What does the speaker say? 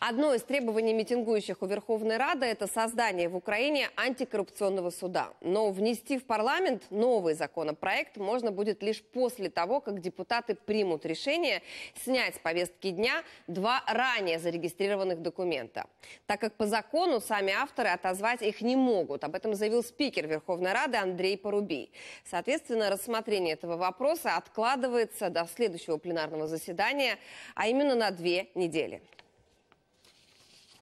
Одно из требований митингующих у Верховной Рады – это создание в Украине антикоррупционного суда. Но внести в парламент новый законопроект можно будет лишь после того, как депутаты примут решение снять с повестки дня два ранее зарегистрированных документа. Так как по закону сами авторы отозвать их не могут. Об этом заявил спикер Верховной Рады Андрей Порубий. Соответственно, рассмотрение этого вопроса откладывается до следующего пленарного заседания, а именно на две недели.